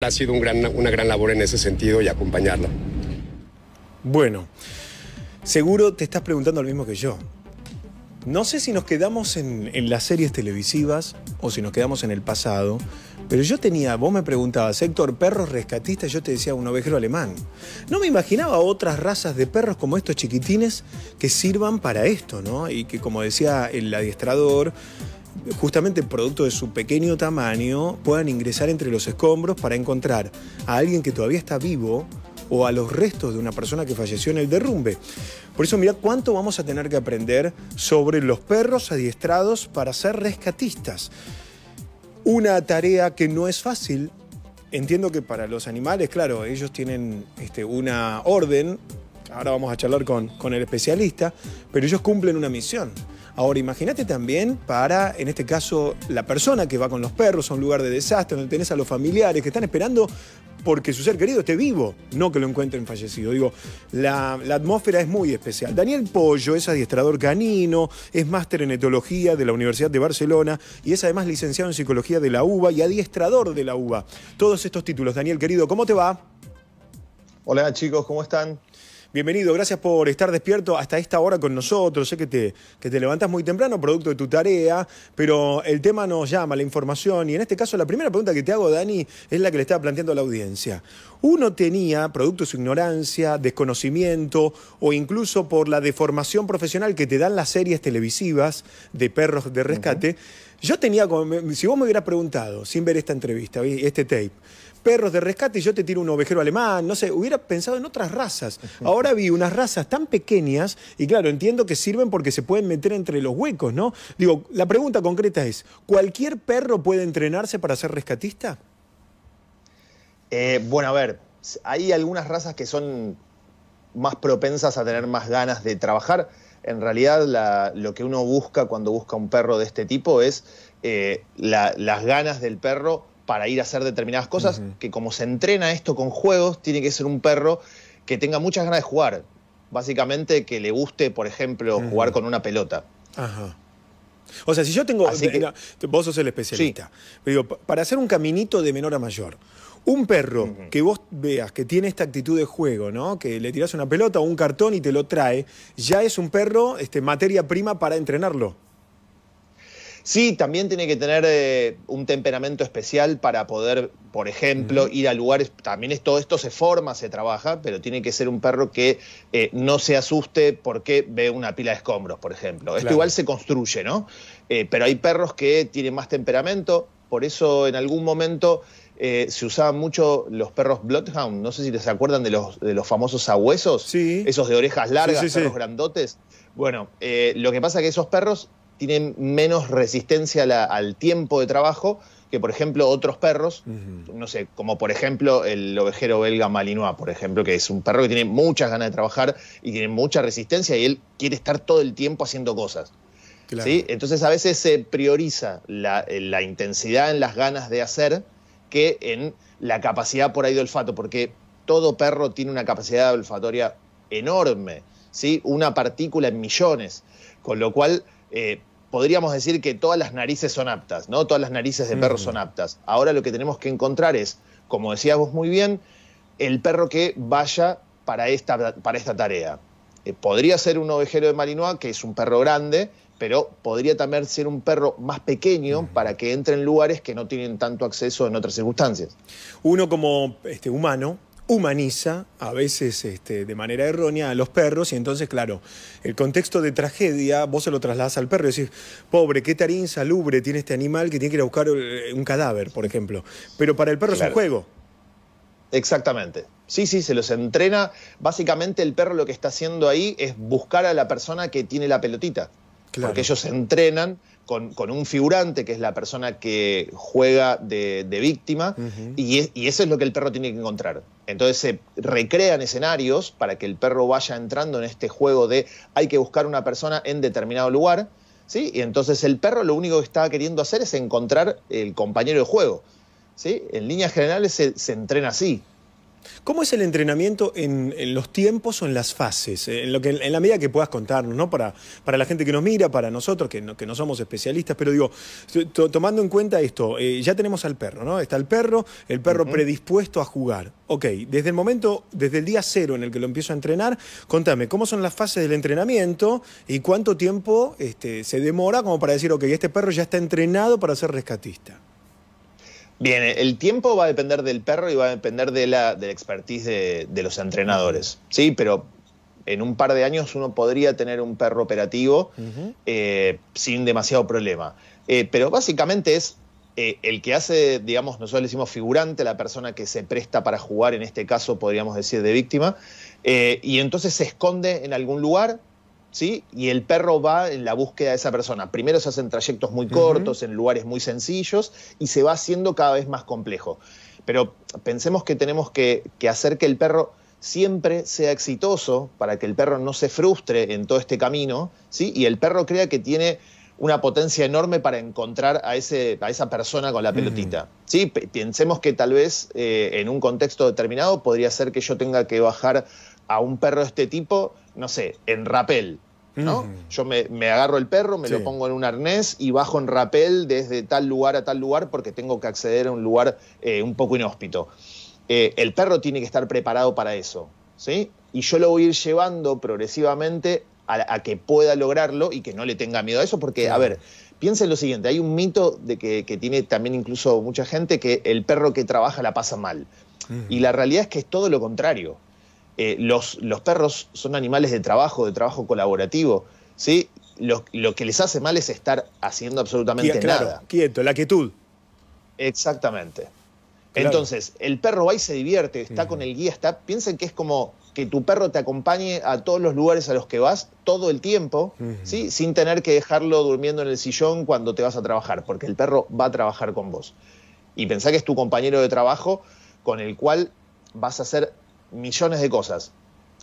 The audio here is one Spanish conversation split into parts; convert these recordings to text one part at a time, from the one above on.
Ha sido una gran labor en ese sentido y acompañarlo. Bueno, seguro te estás preguntando lo mismo que yo. No sé si nos quedamos en, en, las series televisivas o si nos quedamos en el pasado, pero yo tenía, vos me preguntabas, Héctor, perros rescatistas, yo te decía un ovejero alemán. No me imaginaba otras razas de perros como estos chiquitines que sirvan para esto, ¿no? Y que como decía el adiestrador, justamente producto de su pequeño tamaño, puedan ingresar entre los escombros para encontrar a alguien que todavía está vivo o a los restos de una persona que falleció en el derrumbe. Por eso mira, cuánto vamos a tener que aprender sobre los perros adiestrados para ser rescatistas. Una tarea que no es fácil. Entiendo que para los animales, claro, ellos tienen este, una orden. Ahora vamos a charlar con el especialista, pero ellos cumplen una misión Ahora, imagínate también para, en este caso, la persona que va con los perros a un lugar de desastre, donde tenés a los familiares que están esperando porque su ser querido esté vivo, no que lo encuentren fallecido. Digo, la, la, atmósfera es muy especial. Daniel Pollo es adiestrador canino, es máster en etología de la Universidad de Barcelona y es además licenciado en psicología de la UBA y adiestrador de la UBA. Todos estos títulos, Daniel querido, ¿cómo te va? Hola chicos, ¿cómo están? Bienvenido, gracias por estar despierto hasta esta hora con nosotros. Sé que te, que te levantas muy temprano, producto de tu tarea, pero el tema nos llama, la información, y en este caso la primera pregunta que te hago, Dani, es la que le estaba planteando a la audiencia. Uno tenía, producto de su ignorancia, desconocimiento o incluso por la deformación profesional que te dan las series televisivas de perros de rescate, yo tenía, si vos me hubieras preguntado, sin ver esta entrevista, este tape, perros de rescate y yo te tiro un ovejero alemán, no sé, hubiera pensado en otras razas. Ahora vi unas razas tan pequeñas y claro, entiendo que sirven porque se pueden meter entre los huecos, ¿no? Digo, la pregunta concreta es, ¿cualquier perro puede entrenarse para ser rescatista? Eh, bueno, a ver, hay algunas razas que son más propensas a tener más ganas de trabajar. En realidad, lo que uno busca cuando busca un perro de este tipo es eh, las ganas del perro para ir a hacer determinadas cosas, que como se entrena esto con juegos, tiene que ser un perro que tenga muchas ganas de jugar. Básicamente que le guste, por ejemplo, jugar con una pelota. Ajá. O sea, si yo tengo. vos sos el especialista. Pero digo, para hacer un caminito de menor a mayor, un perro que vos veas que tiene esta actitud de juego, ¿no? Que le tirás una pelota o un cartón y te lo trae, ya es un perro este, materia prima para entrenarlo. Sí, también tiene que tener eh, un temperamento especial para poder, por ejemplo, ir a lugares. También es, todo esto se forma, se trabaja, pero tiene que ser un perro que eh, no se asuste porque ve una pila de escombros, por ejemplo. Esto igual se construye, ¿no? Eh, pero hay perros que tienen más temperamento, por eso en algún momento. se usaban mucho los perros Bloodhound. No sé si se acuerdan de los, de los famosos sabuesos, sí. esos de orejas largas, esos grandotes. Bueno, lo que pasa es que esos perros tienen menos resistencia al tiempo de trabajo que, por ejemplo, otros perros, no sé, como por ejemplo el ovejero belga Malinois, por ejemplo, que es un perro que tiene muchas ganas de trabajar y tiene mucha resistencia y él quiere estar todo el tiempo haciendo cosas. Entonces a veces se prioriza eh, la, intensidad en las ganas de hacer que en la capacidad por ahí de olfato, porque todo perro tiene una capacidad olfatoria enorme, ¿sí? una partícula en millones, con lo cual eh, podríamos decir que todas las narices son aptas, ¿no? Todas las narices de perros mm. son aptas. Ahora lo que tenemos que encontrar es, como decías vos muy bien, el perro que vaya para esta, para esta tarea. Eh, podría ser un ovejero de Malinois, que es un perro grande, pero podría también ser un perro más pequeño mm. para que entre en lugares que no tienen tanto acceso en otras circunstancias. Uno como este, humano humaniza, a veces este, de manera errónea, a los perros. Y entonces, claro, el contexto de tragedia, vos se lo trasladas al perro y decís, pobre, qué tarín salubre tiene este animal que tiene que ir a buscar eh, un cadáver, por ejemplo. Pero para el perro es un juego. Exactamente. Sí, sí, se los entrena. Básicamente el perro lo que está haciendo ahí es buscar a la persona que tiene la pelotita. Porque ellos se entrenan con, un figurante, que es la persona que juega de, víctima, y, eso es lo que el perro tiene que encontrar. Entonces se recrean escenarios para que el perro vaya entrando en este juego de hay que buscar una persona en determinado lugar, ¿sí? Y entonces el perro lo único que está queriendo hacer es encontrar el compañero de juego, ¿sí? En líneas generales se, se entrena así. ¿Cómo es el entrenamiento en, los tiempos o en las fases? Eh, en, la medida que puedas contarnos, ¿no? Para, la gente que nos mira, para nosotros, que no, somos especialistas, pero digo, tomando en cuenta esto, eh, ya tenemos al perro, ¿no? Está el perro, el perro predispuesto a jugar. Ok, desde el momento, desde el día cero en el que lo empiezo a entrenar, contame, ¿cómo son las fases del entrenamiento y cuánto tiempo este, se demora como para decir, ok, este perro ya está entrenado para ser rescatista? Bien, el tiempo va a depender del perro y va a depender de la, expertise de, los entrenadores. Sí, pero en un par de años uno podría tener un perro operativo eh, sin demasiado problema. Eh, pero básicamente es eh, el que hace, digamos, nosotros le decimos figurante, la persona que se presta para jugar, en este caso podríamos decir de víctima, y entonces se esconde en algún lugar ¿sí? Y el perro va en la búsqueda de esa persona. Primero se hacen trayectos muy cortos, en lugares muy sencillos, y se va haciendo cada vez más complejo. Pero pensemos que tenemos que, hacer que el perro siempre sea exitoso para que el perro no se frustre en todo este camino, ¿sí? Y el perro crea que tiene una potencia enorme para encontrar a, a esa persona con la pelotita. ¿Sí? Pensemos que tal vez eh, en un contexto determinado podría ser que yo tenga que bajar a un perro de este tipo no sé, en rapel. ¿no? Yo me, agarro el perro, me lo pongo en un arnés y bajo en rapel desde tal lugar a tal lugar porque tengo que acceder a un lugar eh, un poco inhóspito. Eh, el perro tiene que estar preparado para eso, ¿sí? Y yo lo voy a ir llevando progresivamente a, que pueda lograrlo y que no le tenga miedo a eso porque, a ver, piensa en lo siguiente, hay un mito de que, tiene también incluso mucha gente que el perro que trabaja la pasa mal. Y la realidad es que es todo lo contrario. Eh, los, perros son animales de trabajo, de trabajo colaborativo, ¿sí? Lo, que les hace mal es estar haciendo absolutamente nada. Quieto, la quietud. Exactamente. Entonces, el perro va y se divierte, está con el guía, está. Piensen que es como que tu perro te acompañe a todos los lugares a los que vas todo el tiempo, ¿sí? sin tener que dejarlo durmiendo en el sillón cuando te vas a trabajar, porque el perro va a trabajar con vos. Y pensá que es tu compañero de trabajo con el cual vas a hacer millones de cosas.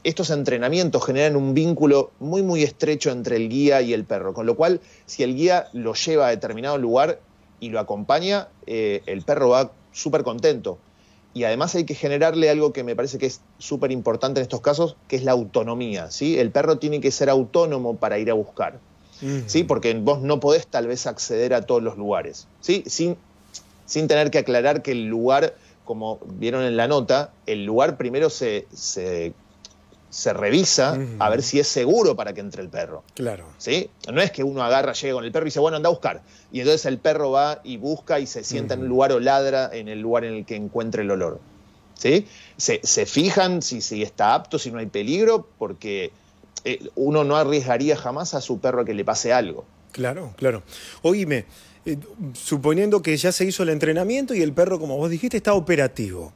Estos entrenamientos generan un vínculo muy, muy estrecho entre el guía y el perro, con lo cual, si el guía lo lleva a determinado lugar y lo acompaña, eh, el perro va súper contento. Y además hay que generarle algo que me parece que es súper importante en estos casos, que es la autonomía. ¿sí? El perro tiene que ser autónomo para ir a buscar. ¿sí? Porque vos no podés tal vez acceder a todos los lugares, ¿sí? Sin, sin, tener que aclarar que el lugar como vieron en la nota, el lugar primero se, se, revisa a ver si es seguro para que entre el perro. Claro. ¿Sí? No es que uno agarra, llegue con el perro y dice, bueno, anda a buscar. Y entonces el perro va y busca y se sienta en un lugar o ladra en el lugar en el que encuentre el olor. ¿Sí? Se, fijan si, si está apto, si no hay peligro, porque eh, uno no arriesgaría jamás a su perro a que le pase algo. Claro, claro. Oíme, eh, suponiendo que ya se hizo el entrenamiento y el perro, como vos dijiste, está operativo.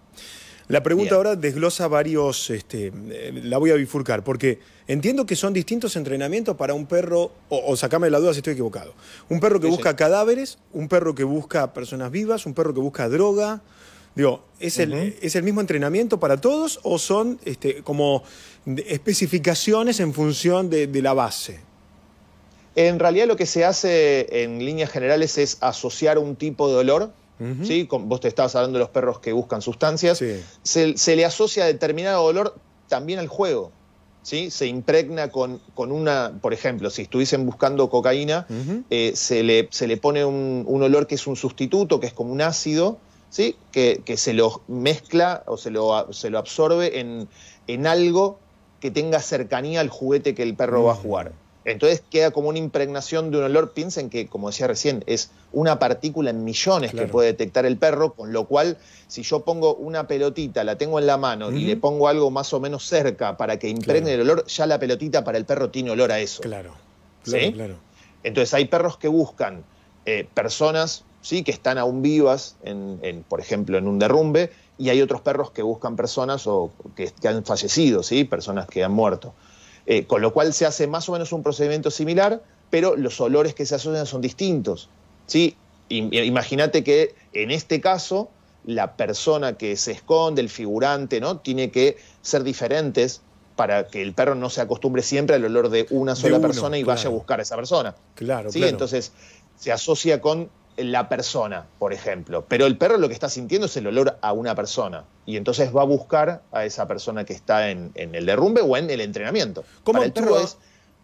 La pregunta ahora desglosa varios, este, eh, la voy a bifurcar, porque entiendo que son distintos entrenamientos para un perro, o, sacame la duda si estoy equivocado, un perro que busca cadáveres, un perro que busca personas vivas, un perro que busca droga. Digo, ¿es, el, mismo entrenamiento para todos o son este, como especificaciones en función de la base? En realidad lo que se hace en líneas generales es asociar un tipo de olor vos te estabas hablando de los perros que buscan sustancias. Se, le asocia determinado olor también al juego. ¿sí? Se impregna con, una, por ejemplo, si estuviesen buscando cocaína, eh, se, le, pone un, olor que es un sustituto, que es como un ácido, ¿sí? que, se lo mezcla o se lo, absorbe en, algo que tenga cercanía al juguete que el perro va a mm. jugar. Entonces queda como una impregnación de un olor piensen que, como decía recién, es una partícula en millones que puede detectar el perro, con lo cual, si yo pongo una pelotita, la tengo en la mano y le pongo algo más o menos cerca para que impregne el olor, ya la pelotita para el perro tiene olor a eso. Claro, claro, Entonces hay perros que buscan eh, personas ¿sí? que están aún vivas, por ejemplo, en un derrumbe, y hay otros perros que buscan personas o que, han fallecido, ¿sí? personas que han muerto. Eh, con lo cual se hace más o menos un procedimiento similar, pero los olores que se asocian son distintos. ¿sí? Eh, imagínate que en este caso la persona que se esconde, el figurante, ¿no? tiene que ser diferentes para que el perro no se acostumbre siempre al olor de una sola persona y vaya a buscar a esa persona. Claro, ¿sí? Entonces se asocia con la persona, por ejemplo. Pero el perro lo que está sintiendo es el olor a una persona. Y entonces va a buscar a esa persona que está en, el derrumbe o en el entrenamiento. ¿Cómo el perro es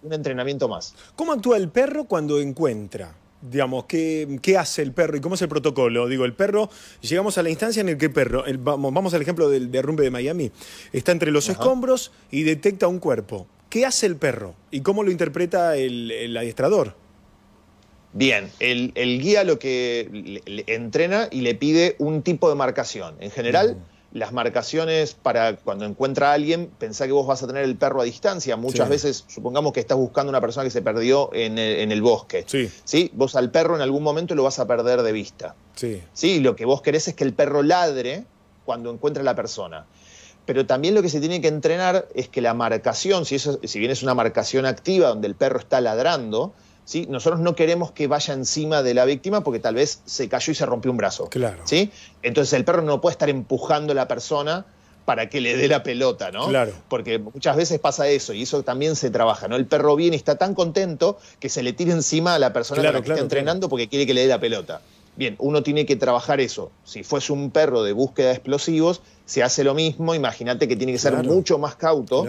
un entrenamiento más. ¿Cómo actúa el perro cuando encuentra? Digamos, ¿qué, hace el perro y cómo es el protocolo? Digo, el perro, llegamos a la instancia en el que el perro, vamos, al ejemplo del derrumbe de Miami, está entre los escombros y detecta un cuerpo. ¿Qué hace el perro y cómo lo interpreta el, el adiestrador? Bien, el, guía lo que entrena y le pide un tipo de marcación. En general, las marcaciones para cuando encuentra a alguien, pensá que vos vas a tener el perro a distancia. Muchas veces, supongamos que estás buscando una persona que se perdió en el, bosque. Sí. Vos al perro en algún momento lo vas a perder de vista. Sí. Sí, lo que vos querés es que el perro ladre cuando encuentra a la persona pero también lo que se tiene que entrenar es que la marcación, si, eso, si bien es una marcación activa donde el perro está ladrando, nosotros no queremos que vaya encima de la víctima porque tal vez se cayó y se rompió un brazo. Claro. ¿sí? Entonces el perro no puede estar empujando a la persona para que le dé la pelota, ¿no? Claro. Porque muchas veces pasa eso y eso también se trabaja, ¿no? El perro viene y está tan contento que se le tira encima a la persona que está entrenando porque quiere que le dé la pelota. Bien, uno tiene que trabajar eso. Si fuese un perro de búsqueda de explosivos, se hace lo mismo, imagínate que tiene que ser mucho más cauto,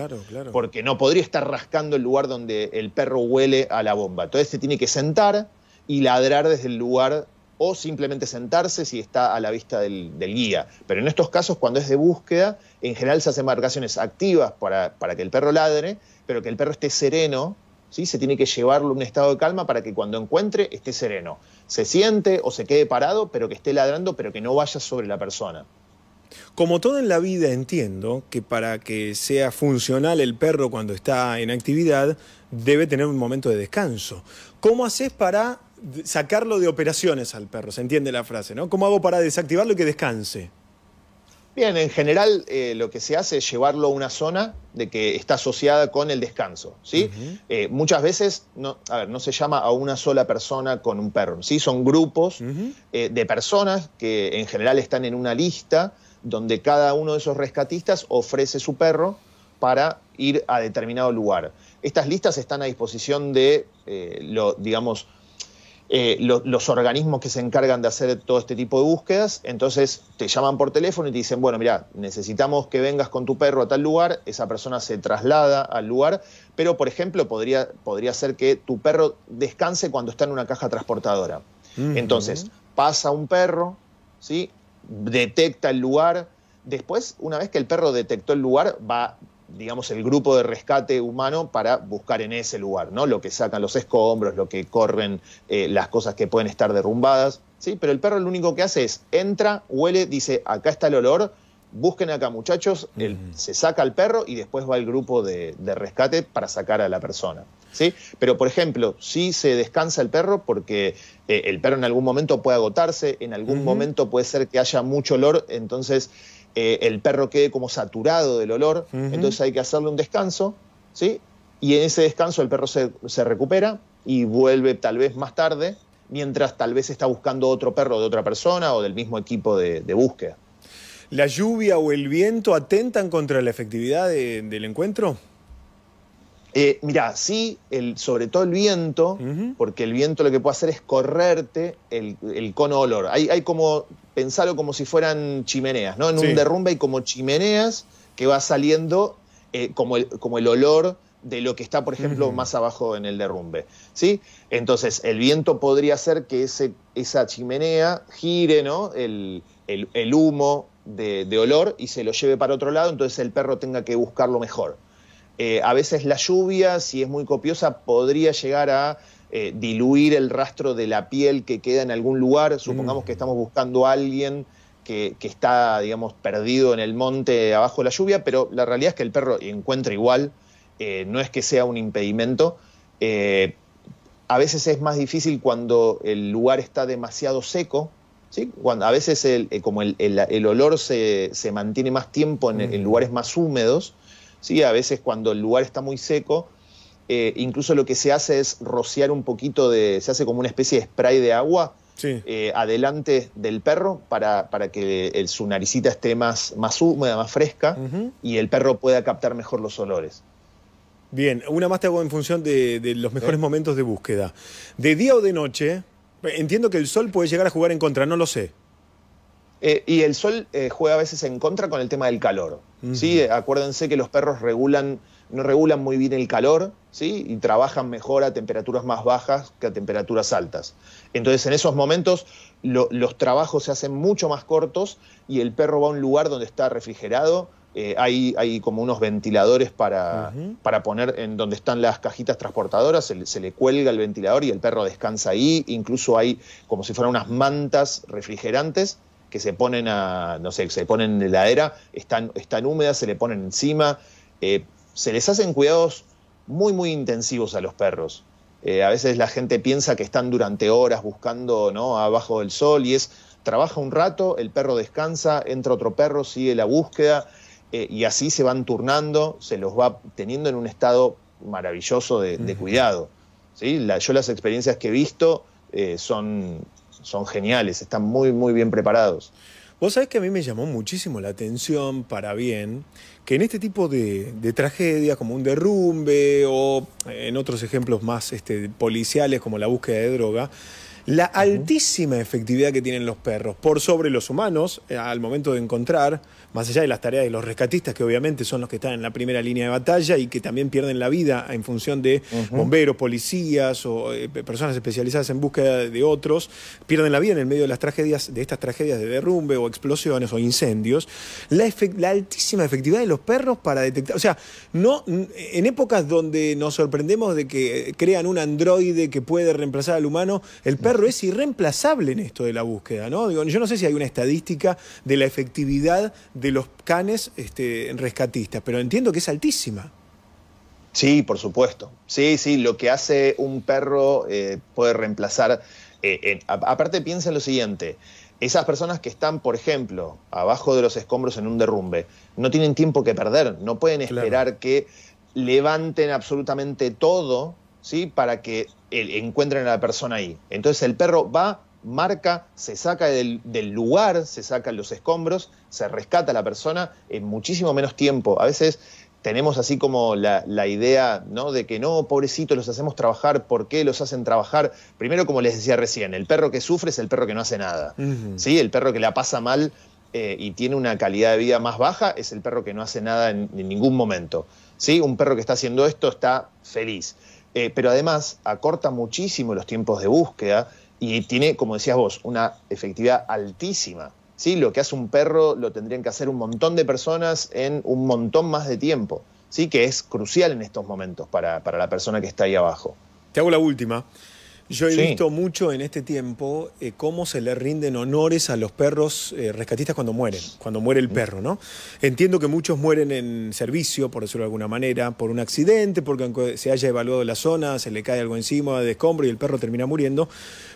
porque no podría estar rascando el lugar donde el perro huele a la bomba. Entonces se tiene que sentar y ladrar desde el lugar o simplemente sentarse si está a la vista del, guía. Pero en estos casos, cuando es de búsqueda, en general se hacen marcaciones activas para, que el perro ladre, pero que el perro esté sereno ¿Sí? Se tiene que llevarlo a un estado de calma para que cuando encuentre esté sereno. Se siente o se quede parado, pero que esté ladrando, pero que no vaya sobre la persona. Como todo en la vida entiendo que para que sea funcional el perro cuando está en actividad, debe tener un momento de descanso. ¿Cómo haces para sacarlo de operaciones al perro? Se entiende la frase, ¿no? ¿Cómo hago para desactivarlo y que descanse? Bien, en general eh, lo que se hace es llevarlo a una zona de que está asociada con el descanso. ¿sí? Eh, muchas veces no, se llama a una sola persona con un perro. ¿sí? Son grupos eh, de personas que en general están en una lista donde cada uno de esos rescatistas ofrece su perro para ir a determinado lugar. Estas listas están a disposición de, eh, digamos, eh, los organismos que se encargan de hacer todo este tipo de búsquedas, entonces te llaman por teléfono y te dicen, bueno, mira, necesitamos que vengas con tu perro a tal lugar, esa persona se traslada al lugar, pero por ejemplo podría, podría ser que tu perro descanse cuando está en una caja transportadora. Entonces, pasa un perro, ¿sí? detecta el lugar. Después, una vez que el perro detectó el lugar, va, digamos, el grupo de rescate humano para buscar en ese lugar, ¿no? Lo que sacan los escombros, lo que corren, eh, las cosas que pueden estar derrumbadas, ¿sí? Pero el perro lo único que hace es entra, huele, dice, acá está el olor, busquen acá muchachos, se saca al perro y después va el grupo de, rescate para sacar a la persona. ¿sí? Pero por ejemplo, si se descansa el perro porque eh, el perro en algún momento puede agotarse, en algún momento puede ser que haya mucho olor, entonces eh, el perro quede como saturado del olor, entonces hay que hacerle un descanso, ¿sí? y en ese descanso el perro se, recupera y vuelve tal vez más tarde, mientras tal vez está buscando otro perro de otra persona o del mismo equipo de búsqueda. ¿La lluvia o el viento atentan contra la efectividad del encuentro? Eh, mirá, sí, sobre todo el viento, porque el viento lo que puede hacer es correrte el, cono olor. Hay, como, pensarlo como si fueran chimeneas, ¿no? En un derrumbe hay como chimeneas que va saliendo eh, como, el, olor de lo que está, por ejemplo, más abajo en el derrumbe. ¿sí? Entonces, el viento podría hacer que esa chimenea gire, ¿no? el humo de, olor y se lo lleve para otro lado, entonces el perro tenga que buscarlo mejor. Eh, a veces la lluvia, si es muy copiosa, podría llegar a eh, diluir el rastro de la piel que queda en algún lugar. Supongamos mm. que estamos buscando a alguien que, está, digamos, perdido en el monte abajo de la lluvia, pero la realidad es que el perro encuentra igual, eh, no es que sea un impedimento. a veces es más difícil cuando el lugar está demasiado seco, cuando a veces eh, como el, olor se, mantiene más tiempo en, mm. lugares más húmedos, ¿sí? a veces cuando el lugar está muy seco, eh, incluso lo que se hace es rociar un poquito de, se hace como una especie de spray de agua eh, adelante del perro para, que su naricita esté más, más húmeda, más fresca y el perro pueda captar mejor los olores. Bien, una más te hago en función de, los mejores momentos de búsqueda. ¿De día o de noche? Entiendo que el sol puede llegar a jugar en contra, no lo sé. Eh, y el sol eh, juega a veces en contra con el tema del calor. ¿sí? Acuérdense que los perros regulan, no regulan muy bien el calor ¿sí? y trabajan mejor a temperaturas más bajas que a temperaturas altas. Entonces en esos momentos los trabajos se hacen mucho más cortos y el perro va a un lugar donde está refrigerado, eh, hay, como unos ventiladores para, poner en donde están las cajitas transportadoras, se le, cuelga el ventilador y el perro descansa ahí, incluso hay como si fueran unas mantas refrigerantes que se ponen a, no sé, se ponen en heladera, están, húmedas, se le ponen encima, eh, se les hacen cuidados muy, muy intensivos a los perros. Eh, a veces la gente piensa que están durante horas buscando abajo del sol y es, trabaja un rato, el perro descansa, entra otro perro, sigue la búsqueda eh, y así se van turnando, se los va teniendo en un estado maravilloso de, cuidado. yo las experiencias que he visto eh, son, son geniales, están muy, muy bien preparados. Vos sabés que a mí me llamó muchísimo la atención, para bien, que en este tipo de, tragedias, como un derrumbe o en otros ejemplos más este, policiales, como la búsqueda de droga, la altísima efectividad que tienen los perros por sobre los humanos eh, al momento de encontrar, más allá de las tareas de los rescatistas, que obviamente son los que están en la primera línea de batalla y que también pierden la vida en función de bomberos, policías o eh, personas especializadas en búsqueda de otros, pierden la vida en el medio de las tragedias, de estas tragedias de derrumbe o explosiones o incendios. La, altísima efectividad de los perros para detectar, o sea, no en épocas donde nos sorprendemos de que eh, crean un androide que puede reemplazar al humano, el perro es irreemplazable en esto de la búsqueda, ¿no? Digo, yo no sé si hay una estadística de la efectividad de los canes este, rescatistas, pero entiendo que es altísima. Sí, por supuesto. Sí, sí, lo que hace un perro eh, puede reemplazar. Eh, aparte, piensa en lo siguiente. Esas personas que están, por ejemplo, abajo de los escombros en un derrumbe, no tienen tiempo que perder, no pueden esperar que levanten absolutamente todo ¿sí? para que encuentren a la persona ahí. Entonces el perro va, marca, se saca del, lugar, se sacan los escombros, se rescata a la persona en muchísimo menos tiempo. A veces tenemos así como la, idea de que no, pobrecito, los hacemos trabajar, ¿por qué los hacen trabajar? Primero, como les decía recién, el perro que sufre es el perro que no hace nada. ¿sí? El perro que la pasa mal eh, y tiene una calidad de vida más baja es el perro que no hace nada en, en ningún momento. ¿sí? Un perro que está haciendo esto está feliz. Eh, pero además acorta muchísimo los tiempos de búsqueda y tiene, como decías vos, una efectividad altísima. ¿sí? Lo que hace un perro lo tendrían que hacer un montón de personas en un montón más de tiempo, ¿sí? que es crucial en estos momentos para, para la persona que está ahí abajo. Te hago la última. Yo he visto mucho en este tiempo eh, cómo se le rinden honores a los perros eh, rescatistas cuando mueren, cuando muere el mm. perro, ¿no? Entiendo que muchos mueren en servicio, por decirlo de alguna manera, por un accidente, porque se haya evaluado la zona, se le cae algo encima de escombro y el perro termina muriendo.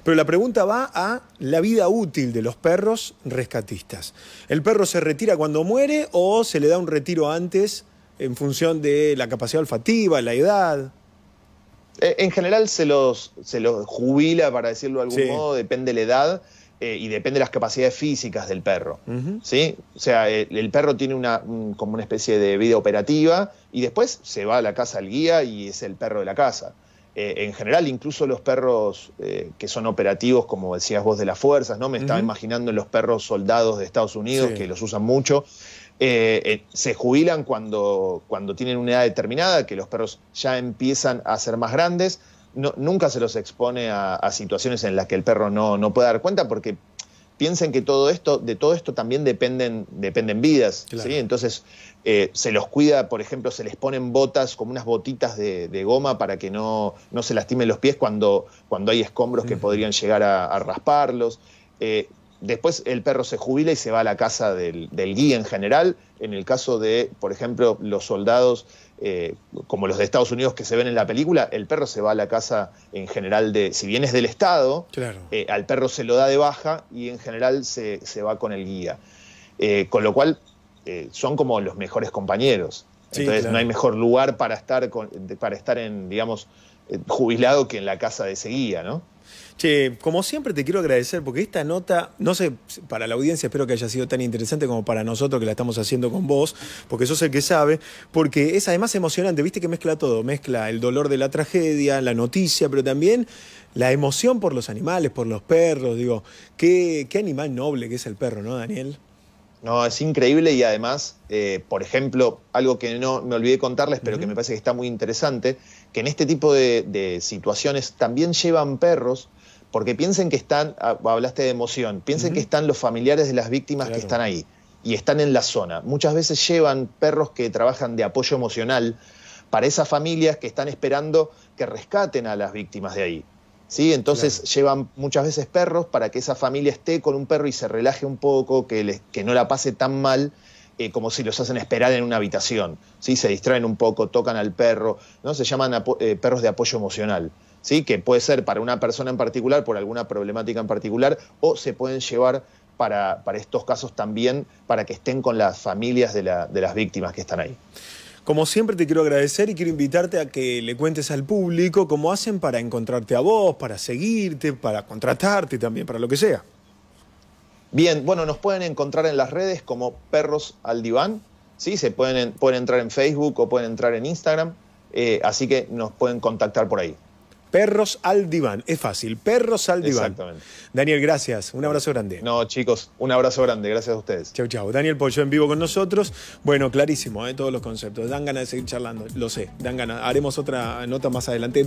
Pero la pregunta va a la vida útil de los perros rescatistas. ¿El perro se retira cuando muere o se le da un retiro antes en función de la capacidad olfativa, la edad? Eh, en general se los, se jubila, para decirlo de algún modo, depende de la edad. Eh, y depende de las capacidades físicas del perro. ¿sí? O sea, el, perro tiene una, como una especie de vida operativa y después se va a la casa al guía y es el perro de la casa. Eh, en general, incluso los perros eh, que son operativos, como decías vos, de las fuerzas, ¿no? Me estaba imaginando los perros soldados de Estados Unidos, que los usan mucho. Eh, se jubilan cuando, cuando tienen una edad determinada, que los perros ya empiezan a ser más grandes. nunca se los expone a, situaciones en las que el perro no, no puede dar cuenta porque piensen que todo esto, de todo esto también dependen, dependen vidas. Entonces, eh, se los cuida, por ejemplo, se les ponen botas, como unas botitas de, goma para que no, no, se lastimen los pies cuando, cuando hay escombros que podrían llegar a, rasparlos. Eh, después el perro se jubila y se va a la casa del guía en general. En el caso de, por ejemplo, los soldados eh, como los de Estados Unidos que se ven en la película, el perro se va a la casa en general de, si bien es del Estado, eh, al perro se lo da de baja y en general se, va con el guía. Eh, con lo cual son como los mejores compañeros. Entonces no hay mejor lugar para estar, para estar en, digamos, eh, jubilado que en la casa de seguía, ¿no? Che, como siempre te quiero agradecer porque esta nota, no sé, para la audiencia espero que haya sido tan interesante como para nosotros que la estamos haciendo con vos, porque sos el que sabe, porque es además emocionante, viste que mezcla todo, mezcla el dolor de la tragedia, la noticia, pero también la emoción por los animales, por los perros, digo, qué animal noble que es el perro, ¿no, Daniel? No, es increíble y además, eh, por ejemplo, algo que no me olvidé contarles, pero que me parece que está muy interesante, que en este tipo de, situaciones también llevan perros, porque piensen que están, ah, hablaste de emoción, piensen que están los familiares de las víctimas que están ahí y están en la zona. Muchas veces llevan perros que trabajan de apoyo emocional para esas familias que están esperando que rescaten a las víctimas de ahí. ¿sí? Entonces llevan muchas veces perros para que esa familia esté con un perro y se relaje un poco, que, que no la pase tan mal. Eh, como si los hacen esperar en una habitación, ¿sí? se distraen un poco, tocan al perro, ¿no? se llaman eh, perros de apoyo emocional. ¿Sí? que puede ser para una persona en particular, por alguna problemática en particular, o se pueden llevar para, para estos casos también, para que estén con las familias de, de las víctimas que están ahí. Como siempre te quiero agradecer y quiero invitarte a que le cuentes al público cómo hacen para encontrarte a vos, para seguirte, para contratarte también, para lo que sea. Bien, bueno, nos pueden encontrar en las redes como Perros al Diván, ¿sí? Se pueden, pueden entrar en Facebook o pueden entrar en Instagram, eh, así que nos pueden contactar por ahí. Perros al diván. Es fácil. Perros al diván. Exactamente. Daniel, gracias. Un abrazo grande. No, chicos, un abrazo grande. Gracias a ustedes. Chau, chau. Daniel Pollo en vivo con nosotros. Bueno, clarísimo, ¿eh? todos los conceptos. Dan ganas de seguir charlando. Lo sé, dan ganas. Haremos otra nota más adelante.